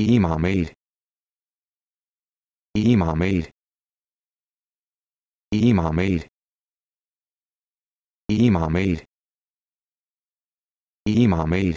Imameil. Imameil. Imameil. Imameil. Imameil.